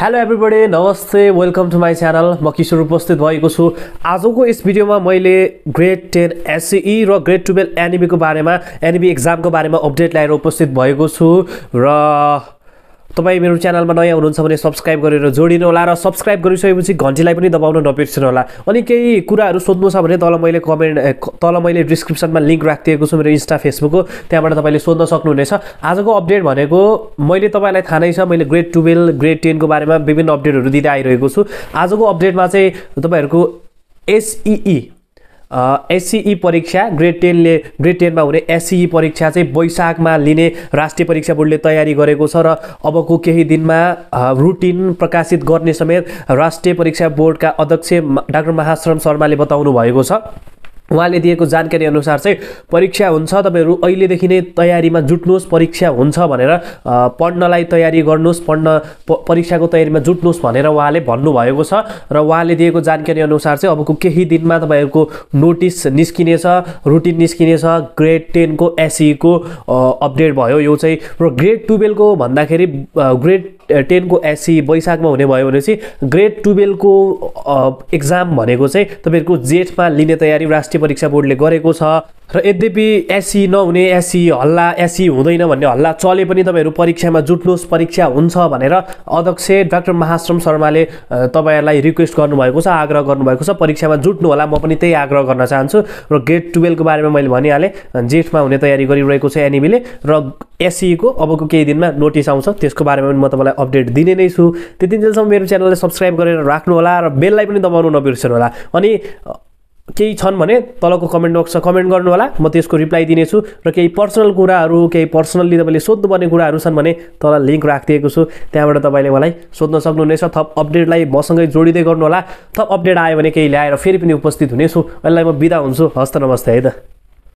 hello everybody नमस्ते welcome to my channel म किशोर उपस्थित भएको छु आजको यस भिडियोमा मैले ग्रेड टेन एससिई र ग्रेड टुवेल्भ एनइबीको बारेमा एनइबी एक्जामको बारेमा अपडेट ल्याएर उपस्थित भएको छु र तपाईँ मेरो च्यानलमा नयाँ हुनुहुन्छ भने सब्सक्राइब गरेर जोडिनु होला र सब्सक्राइब गरिसकेपछि घन्टीलाई पनि दबाउन होला अनि केही कुराहरू सोध्नु छ भने तल मैले कमेन्ट तल मैले डिस्क्रिप्सनमा लिङ्क राखिदिएको छु मेरो इन्स्टा फेसबुकको त्यहाँबाट तपाईँले सोध्न सक्नुहुनेछ आजको अपडेट भनेको मैले तपाईँलाई थाहा नै छ मैले ग्रेड टुवेल्भ ग्रेड टेनको बारेमा विभिन्न अपडेटहरू दिँदै आइरहेको छु आजको अपडेटमा चाहिँ तपाईँहरूको एसइई एससिई e परीक्षा ग्रेड टेनले ग्रेड टेनमा हुने एससिई e परीक्षा चाहिँ वैशाखमा लिने राष्ट्रिय परीक्षा बोर्डले तयारी गरेको छ र अबको केही दिनमा रुटिन प्रकाशित गर्ने समेत राष्ट्रिय परीक्षा बोर्डका अध्यक्ष डाक्टर महाश्रम शर्माले बताउनु भएको छ उहाँले दिएको जानकारी अनुसार चाहिँ परीक्षा हुन्छ तपाईँहरू अहिलेदेखि नै तयारीमा जुट्नुहोस् परीक्षा हुन्छ भनेर पढ्नलाई तयारी गर्नुहोस् पढ्न परीक्षाको तयारीमा जुट्नुहोस् भनेर उहाँले भन्नुभएको छ र उहाँले दिएको जानकारी अनुसार चाहिँ अबको केही दिनमा तपाईँहरूको नोटिस निस्किनेछ रुटिन निस्किनेछ ग्रेड टेनको एसईको अपडेट भयो यो चाहिँ र ग्रेड टुवेल्भको भन्दाखेरि ग्रेड टेनको एससी वैशाखमा हुने भयो भनेपछि ग्रेड टुवेल्भको एक्जाम भनेको चाहिँ तपाईँहरूको जेठमा लिने तयारी राष्ट्रिय परीक्षा बोर्डले गरेको छ र यद्यपि एससी नहुने एससी हल्ला एससी हुँदैन भन्ने हल्ला चले पनि तपाईँहरू परीक्षामा जुट्नुहोस् परीक्षा हुन्छ भनेर अध्यक्ष डाक्टर महाश्रम शर्माले तपाईँहरूलाई रिक्वेस्ट गर्नुभएको छ आग्रह गर्नुभएको छ परीक्षामा जुट्नु होला म पनि त्यही आग्रह गर्न चाहन्छु र ग्रेड टुवेल्भको बारेमा मैले भनिहालेँ जेठमा हुने तयारी गरिरहेको छ एनिमीले र एससीको अबको केही दिनमा नोटिस आउँछ त्यसको बारेमा पनि म तपाईँलाई अपडेट दिने नै छु त्यति दिनसम्म मेरो च्यानललाई सब्सक्राइब गरेर राख्नुहोला र बेललाई पनि दबाउनु नबिर्सनु होला अनि केही छन् भने तलको कमेन्ट बक्समा कमेन्ट गर्नु होला म त्यसको रिप्लाई दिनेछु र केही पर्सनल कुराहरू केही पर्सनल्ली तपाईँले सोध्नुपर्ने कुराहरू छन् भने तल लिङ्क राखिदिएको छु त्यहाँबाट तपाईँले मलाई सोध्न सक्नुहुनेछ थप अपडेटलाई मसँगै जोडिँदै गर्नुहोला थप अपडेट आयो भने केही ल्याएर फेरि पनि उपस्थित हुनेछु यसलाई म बिदा हुन्छु हस्त नमस्ते है त